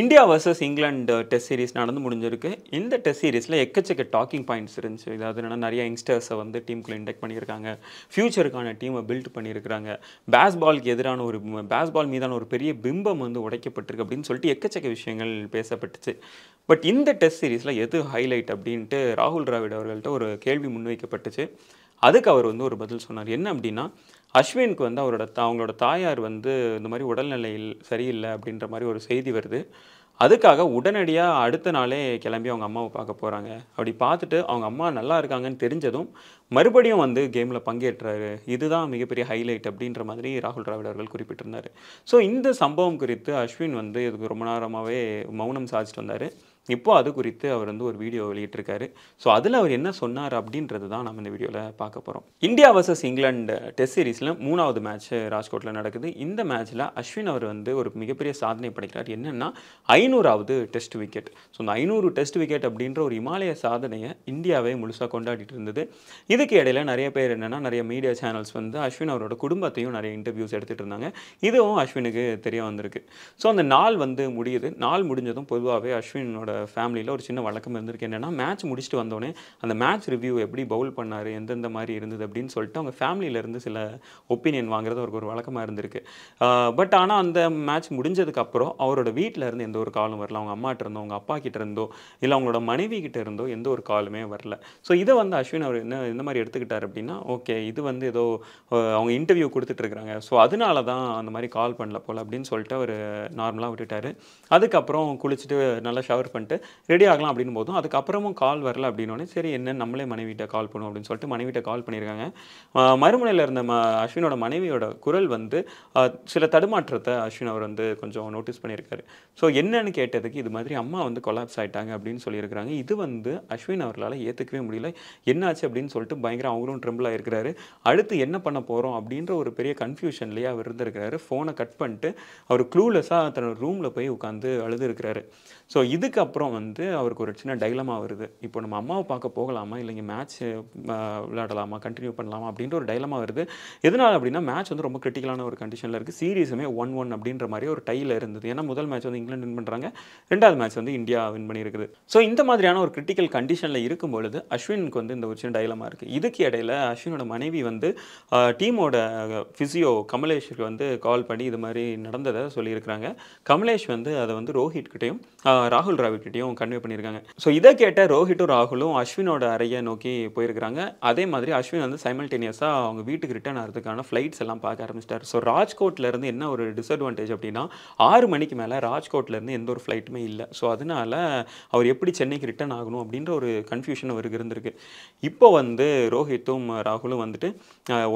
India versus England test series நடந்து முடிஞ்சிருக்கு இந்த டெஸ்ட் சீரீஸில் எக்கச்சக்க டாக்கிங் பாயிண்ட்ஸ் இருந்துச்சு அதாவது என்னென்னா நிறைய யங்ஸ்டர்ஸை வந்து டீமுக்குள்ளே இண்டெக்ட் பண்ணியிருக்காங்க ஃப்யூச்சருக்கான டீமை பில்ட் பண்ணியிருக்கிறாங்க பேஸ் பாலுக்கு எதிரான ஒரு பேஸ் பால் மீதான ஒரு பெரிய பிம்பம் வந்து உடைக்கப்பட்டிருக்கு அப்படின்னு சொல்லிட்டு எக்கச்சக்க விஷயங்கள் பேசப்பட்டுச்சு பட் இந்த டெஸ்ட் சீரீஸில் எது ஹைலைட் அப்படின்ட்டு ராகுல் டிராவிட் அவர்கள்ட்ட ஒரு கேள்வி முன்வைக்கப்பட்டுச்சு அதுக்கு அவர் வந்து ஒரு பதில் சொன்னார் என்ன அப்படின்னா அஸ்வினுக்கு வந்து அவரோட அவங்களோட தாயார் வந்து இந்த மாதிரி உடல்நிலையில் சரியில்லை அப்படின்ற மாதிரி ஒரு செய்தி வருது அதுக்காக உடனடியாக அடுத்த நாளே கிளம்பி அவங்க அம்மாவை பார்க்க போகிறாங்க அப்படி பார்த்துட்டு அவங்க அம்மா நல்லா இருக்காங்கன்னு தெரிஞ்சதும் மறுபடியும் வந்து கேமில் பங்கேற்றாரு இதுதான் மிகப்பெரிய ஹைலைட் அப்படின்ற மாதிரி ராகுல் டிராவிட் அவர்கள் குறிப்பிட்டிருந்தார் ஸோ இந்த சம்பவம் குறித்து அஸ்வின் வந்து இதுக்கு ரொம்ப நேரமாகவே மௌனம் சாதிச்சுட்டு வந்தார் இப்போது அது குறித்து அவர் வந்து ஒரு வீடியோ வெளியிட்டிருக்காரு ஸோ அதில் அவர் என்ன சொன்னார் அப்படின்றது தான் நம்ம இந்த வீடியோவில் பார்க்க போகிறோம் இந்தியா வர்சஸ் இங்கிலாந்து டெஸ்ட் சீரீஸில் மூணாவது மேட்ச் ராஜ்கோட்டில் நடக்குது இந்த மேட்ச்சில் அஸ்வின் அவர் வந்து ஒரு மிகப்பெரிய சாதனை படைக்கிறார் என்னென்னா ஐநூறாவது டெஸ்ட் விக்கெட் ஸோ இந்த ஐநூறு டெஸ்ட் விக்கெட் அப்படின்ற ஒரு இமாலய சாதனையை இந்தியாவே முழுசாக கொண்டாடிட்டு இருந்தது இதுக்கு இடையில் நிறைய பேர் என்னென்னா நிறைய மீடியா சேனல்ஸ் வந்து அஸ்வின் அவரோட குடும்பத்தையும் நிறைய இன்டர்வியூஸ் எடுத்துகிட்டு இருந்தாங்க இதுவும் அஸ்வினுக்கு தெரிய வந்திருக்கு ஸோ அந்த நாள் வந்து முடியுது நாள் முடிஞ்சதும் பொதுவாகவே அஸ்வினோட ஃபேமிலியில் ஒரு சின்ன வழக்கம் இருந்திருக்கு என்னென்னா மேட்ச் முடிச்சுட்டு வந்தோடனே அந்த மேட்ச் ரிவ்யூ எப்படி பவுல் பண்ணார் எந்தெந்த மாதிரி இருந்தது அப்படின்னு சொல்லிட்டு அவங்க ஃபேமிலியிலேருந்து சில ஒப்பீனியன் வாங்குறது அவருக்கு ஒரு வழக்கமாக இருந்திருக்கு பட் ஆனால் அந்த மேட்ச் முடிஞ்சதுக்கப்புறம் அவரோட வீட்டில் இருந்து எந்த ஒரு காலும் வரல அவங்க அம்மாட்ட இருந்தோ அவங்க அப்பா கிட்ட இருந்தோ இல்லை அவங்களோட மனைவி கிட்ட இருந்தோ எந்த ஒரு காலுமே வரல ஸோ இதை வந்து அஸ்வின் அவர் என்ன இந்த மாதிரி எடுத்துக்கிட்டார் அப்படின்னா ஓகே இது வந்து ஏதோ அவங்க இன்டர்வியூ கொடுத்துட்ருக்குறாங்க ஸோ அதனால தான் அந்த மாதிரி கால் பண்ணல போல் அப்படின்னு சொல்லிட்டு அவர் நார்மலாக விட்டுட்டார் அதுக்கப்புறம் குளிச்சுட்டு நல்லா ஷவர் பண்ணி பண்ணிட்டு ரெடி ஆகலாம் அப்படின்னு போதும் அதுக்கப்புறமும் கால் வரல அப்படின்னோடனே சரி என்ன நம்மளே மனைவிட்ட கால் பண்ணுவோம் அப்படின்னு சொல்லிட்டு மனைவிட்ட கால் பண்ணியிருக்காங்க மறுமுனையில் இருந்த ம அஸ்வினோட மனைவியோட குரல் வந்து சில தடுமாற்றத்தை அஸ்வின் அவர் வந்து கொஞ்சம் நோட்டீஸ் பண்ணியிருக்காரு ஸோ என்னன்னு கேட்டதுக்கு இது மாதிரி அம்மா வந்து கொலாப்ஸ் ஆகிட்டாங்க அப்படின்னு சொல்லியிருக்கிறாங்க இது வந்து அஸ்வின் அவர்களால் ஏற்றுக்கவே முடியல என்னாச்சு அப்படின்னு சொல்லிட்டு பயங்கரம் அவரும் ட்ரிம்பிள் ஆகிருக்கிறாரு அடுத்து என்ன பண்ண போகிறோம் அப்படின்ற ஒரு பெரிய கன்ஃபியூஷன்லேயே அவர் இருந்திருக்கிறாரு ஃபோனை கட் பண்ணிட்டு அவர் க்ளூலெஸ்ஸாக தன்னோட ரூமில் போய் உட்காந்து அழுதுருக்கிறாரு ஸோ இதுக்கு அதுக்கப்புறம் வந்து அவருக்கு ஒரு சின்ன டைலமா வருது இப்போ நம்ம அம்மாவை பார்க்க போகலாமா இல்லைங்க மேட்ச் விளையாடலாமா கண்டினியூ பண்ணலாமா அப்படின்ற ஒரு டைலமா வருது எதனால் அப்படின்னா மேட்ச் வந்து ரொம்ப கிரிட்டிக்கலான ஒரு கண்டிஷனில் இருக்குது சீரீஸுமே ஒன் ஒன் அப்படின்ற மாதிரி ஒரு டையில் இருந்தது ஏன்னா முதல் மேட்ச் வந்து இங்கிலாந்து வின் பண்ணுறாங்க ரெண்டாவது மேட்ச் வந்து இந்தியா வின் பண்ணியிருக்குது ஸோ இந்த மாதிரியான ஒரு கிரிட்டிக்கல் கண்டிஷனில் இருக்கும் பொழுது அஸ்வினுக்கு வந்து இந்த ஒரு சின்ன டைலமாக இருக்குது இதுக்கு இடையில் அஸ்வினோட மனைவி வந்து டீமோட ஃபிசியோ கமலேஷுக்கு வந்து கால் பண்ணி இது மாதிரி நடந்ததை சொல்லியிருக்கிறாங்க கமலேஷ் வந்து அதை வந்து ரோஹித் கிட்டேயும் ராகுல் டிராவிட் கிட்டேயும் கன்வே பண்ணியிருக்காங்க ஸோ இதை கேட்ட ரோஹிட்டும் ராகுலும் அஸ்வினோட அறையை நோக்கி போயிருக்கிறாங்க அதே மாதிரி அஸ்வின் வந்து சைமல்டேனியஸாக அவங்க வீட்டுக்கு ரிட்டர்ன் ஆகிறதுக்கான ஃப்ளைட்ஸ் எல்லாம் பார்க்க ஆரம்பிச்சிட்டார் ஸோ ராஜ்கோட்லேருந்து என்ன ஒரு டிஸ்அட்வான்டேஜ் அப்படின்னா ஆறு மணிக்கு மேலே ராஜ்கோட்லேருந்து எந்த ஒரு ஃப்ளைட்டுமே இல்லை ஸோ அதனால் அவர் எப்படி சென்னைக்கு ரிட்டர்ன் ஆகணும் அப்படின்ற ஒரு கன்ஃபியூஷன் அவருக்கு இருந்திருக்கு இப்போ வந்து ரோஹித்தும் ராகுலும் வந்துட்டு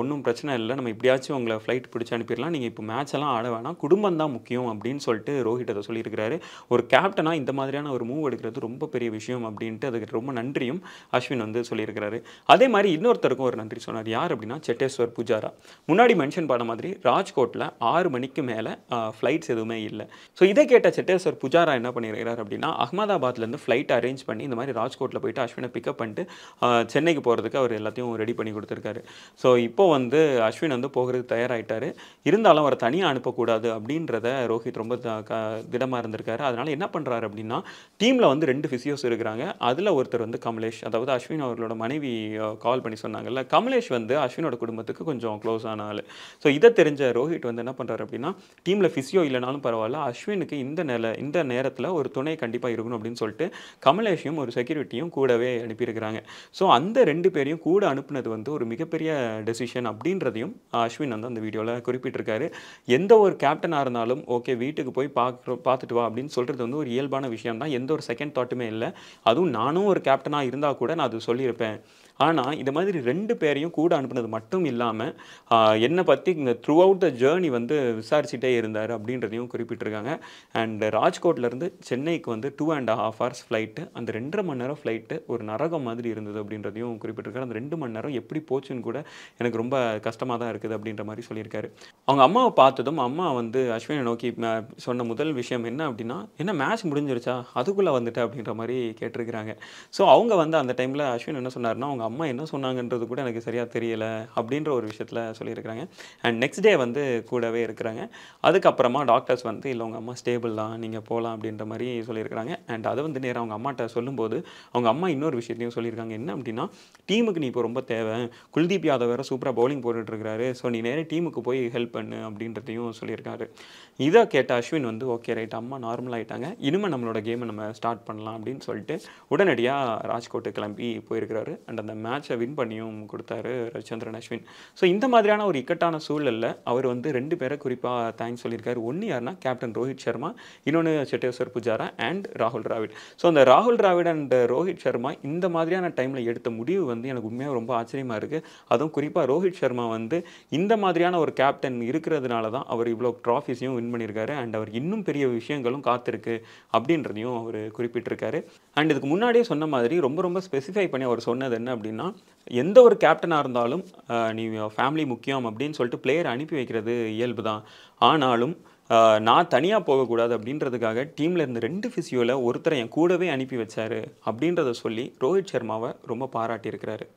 ஒன்றும் பிரச்சனை இல்லை நம்ம இப்படியாச்சும் உங்களை ஃப்ளைட் பிடிச்சி அனுப்பிடலாம் நீங்கள் இப்போ மேட்ச் எல்லாம் ஆட வேணாம் குடும்பம் தான் முக்கியம் அப்படின்னு சொல்லிட்டு ரோஹித் அதை சொல்லியிருக்கிறாரு ஒரு கேப்டனாக இந்த மாதிரியான ஒரு மூவ் எடுக்கிறது ரொம்ப பெரிய விஷயம் அப்படின்ட்டு அதுக்கு ரொம்ப நன்றியும் அஸ்வின் வந்து சொல்லியிருக்கிறாரு அதே மாதிரி இன்னொருத்தருக்கும் ஒரு நன்றி சொன்னார் யார் அப்படின்னா செட்டேஸ்வர் புஜாரா முன்னாடி மென்ஷன் பண்ண மாதிரி ராஜ்கோட்டில் ஆறு மணிக்கு மேலே ஃப்ளைட்ஸ் எதுவுமே இல்லை ஸோ இதை கேட்ட செட்டேஸ்வர் புஜாரா என்ன பண்ணியிருக்கிறார் அப்படின்னா அகமதாபாத்லேருந்து ஃப்ளைட் அரேஞ்ச் பண்ணி இந்த மாதிரி ராஜ்கோட்டில் போயிட்டு அஸ்வினை பிக்கப் பண்ணிட்டு சென்னைக்கு போகிறதுக்கு அவர் எல்லாத்தையும் ரெடி பண்ணி கொடுத்துருக்காரு ஸோ இப்போ வந்து அஸ்வின் வந்து போகிறது தயாராகிட்டார் இருந்தாலும் அவரை தனியாக அனுப்பக்கூடாது அப்படின்றத ரோஹித் ரொம்ப திடமாக இருந்திருக்காரு அதனால் என்ன பண்ணுறாரு அப்படின்னா டீமில் வந்து ரெண்டு ஃபிசியோஸ் இருக்கிறாங்க அதில் ஒருத்தர் வந்து கமலேஷ் அதாவது அஸ்வின் அவர்களோட மனைவி கால் பண்ணி சொன்னாங்கல்ல கமலேஷ் வந்து அஸ்வினோட குடும்பத்துக்கு கொஞ்சம் க்ளோஸ் ஆன ஆள் ஸோ இதை தெரிஞ்ச ரோஹித் வந்து என்ன பண்ணுறாரு அப்படின்னா டீமில் ஃபிசியோ இல்லைனாலும் பரவாயில்ல அஸ்வினுக்கு இந்த நில இந்த நேரத்தில் ஒரு துணை கண்டிப்பாக இருக்கணும் அப்படின்னு சொல்லிட்டு கமலேஷையும் ஒரு செக்யூரிட்டியும் கூடவே அனுப்பியிருக்கிறாங்க ஸோ அந்த ரெண்டு பேரையும் கூட அனுப்புனது வந்து ஒரு மிகப்பெரிய டெசிஷன் அப்படின்றதையும் அஸ்வின் வந்து அந்த வீடியோவில் குறிப்பிட்டிருக்காரு எந்த ஒரு கேப்டனாக இருந்தாலும் ஓகே வீட்டுக்கு போய் பார்க்குறோம் பார்த்துட்டு வா அப்படின்னு சொல்கிறது வந்து ஒரு இயல்பான விஷயம் தான் எந்த ஒரு செகண்ட் தாட்டுமே இல்லை அதுவும் நானும் ஒரு கேப்டனாக இருந்தால் கூட நான் அது சொல்லியிருப்பேன் ஆனால் இந்த மாதிரி ரெண்டு பேரையும் கூட அனுப்புனது மட்டும் இல்லாமல் என்னை பற்றி இந்த த்ரூ அவுட் த ஜேர்னி வந்து விசாரிச்சுட்டே இருந்தார் அப்படின்றதையும் குறிப்பிட்டிருக்காங்க அண்ட் ராஜ்கோட்லேருந்து சென்னைக்கு வந்து two and half hours flight அந்த ரெண்டரை மணி நேரம் ஃப்ளைட்டு ஒரு நரகம் மாதிரி இருந்தது அப்படின்றதையும் குறிப்பிட்டிருக்காரு அந்த ரெண்டு மணி நேரம் எப்படி போச்சுன்னு கூட எனக்கு ரொம்ப கஷ்டமாக தான் இருக்குது அப்படின்ற மாதிரி சொல்லியிருக்காரு அவங்க அம்மாவை பார்த்ததும் அம்மா வந்து அஸ்வினை நோக்கி சொன்ன முதல் விஷயம் என்ன அப்படின்னா என்ன மேட்ச் முடிஞ்சிருச்சா அதுக்குள்ளே வந்துட்டு அப்படின்ற மாதிரி கேட்டிருக்கிறாங்க ஸோ அவங்க வந்து அந்த டைமில் அஸ்வின் என்ன சொன்னார்னா அவங்க அம்மா என்ன சொன்னாங்கன்றது கூட எனக்கு சரியாக தெரியலை அப்படின்ற ஒரு விஷயத்தில் சொல்லியிருக்கிறாங்க அண்ட் நெக்ஸ்ட் டே வந்து கூடவே இருக்கிறாங்க அதுக்கப்புறமா டாக்டர்ஸ் வந்து இல்லை உங்கள் அம்மா ஸ்டேபிள் தான் நீங்கள் போகலாம் அப்படின்ற மாதிரி சொல்லியிருக்கிறாங்க அண்ட் அதை வந்து நேராக அவங்க அம்மாட்ட சொல்லும்போது அவங்க அம்மா இன்னொரு விஷயத்தையும் சொல்லியிருக்காங்க என்ன அப்படின்னா டீமுக்கு நீ இப்போ ரொம்ப தேவை குல்தீப் யாதவ் வேறு சூப்பராக பவுலிங் போட்டுட்ருக்காரு ஸோ நீ நேராக டீமுக்கு போய் ஹெல்ப் பண்ணு அப்படின்றதையும் சொல்லியிருக்காரு இதை கேட்ட அஸ்வின் வந்து ஓகே ரைட் அம்மா நார்மல் ஆகிட்டாங்க இனிமேல் நம்மளோட கேமை நம்ம ஸ்டார்ட் பண்ணலாம் அப்படின்னு சொல்லிட்டு உடனடியாக ராஜ்கோட்டு கிளம்பி போயிருக்கிறாரு அண்ட் அந்த மேட்சை வின் பண்ணியும் கொடுத்தாரு ரவிச்சந்திரன் அஸ்வின் ஸோ இந்த மாதிரியான ஒரு இக்கட்டான சூழலில் அவர் வந்து ரெண்டு பேரை குறிப்பாக தேங்க்ஸ் சொல்லியிருக்காரு ஒன்று யாருன்னா கேப்டன் ரோஹித் சர்மா இன்னொன்று செட்டேஸ்வர் புஜாரா அண்ட் ராகுல் டிராவிட் ஸோ அந்த ராகுல் டிராவிட் அண்ட் ரோஹித் சர்மா இந்த மாதிரியான டைமில் எடுத்த முடிவு வந்து எனக்கு உண்மையாக ரொம்ப ஆச்சரியமாக இருக்குது அதுவும் குறிப்பாக ரோஹித் சர்மா வந்து இந்த மாதிரியான ஒரு கேப்டன் இருக்கிறதுனால தான் அவர் இவ்வளோ ட்ராஃபிஸையும் வின் பண்ணியிருக்காரு அண்ட் அவர் இன்னும் பெரிய விஷயங்களும் காத்திருக்கு அப்படின்றதையும் அவர் குறிப்பிட்டிருக்காரு அண்ட் இதுக்கு முன்னாடியே சொன்ன மாதிரி ரொம்ப ரொம்ப ஸ்பெசிஃபை பண்ணி அவர் சொன்னது என்ன அப்படின்னா எந்த ஒரு கேப்டனாக இருந்தாலும் நீ ஃபேமிலி முக்கியம் அப்படின்னு சொல்லிட்டு பிளேயர் அனுப்பி வைக்கிறது இயல்பு தான் ஆனாலும் நான் தனியாக போகக்கூடாது அப்படின்றதுக்காக டீமில் இருந்த ரெண்டு ஃபிசியோவில் ஒருத்தரை என் கூடவே அனுப்பி வச்சாரு அப்படின்றத சொல்லி ரோஹித் சர்மாவை ரொம்ப பாராட்டியிருக்கிறாரு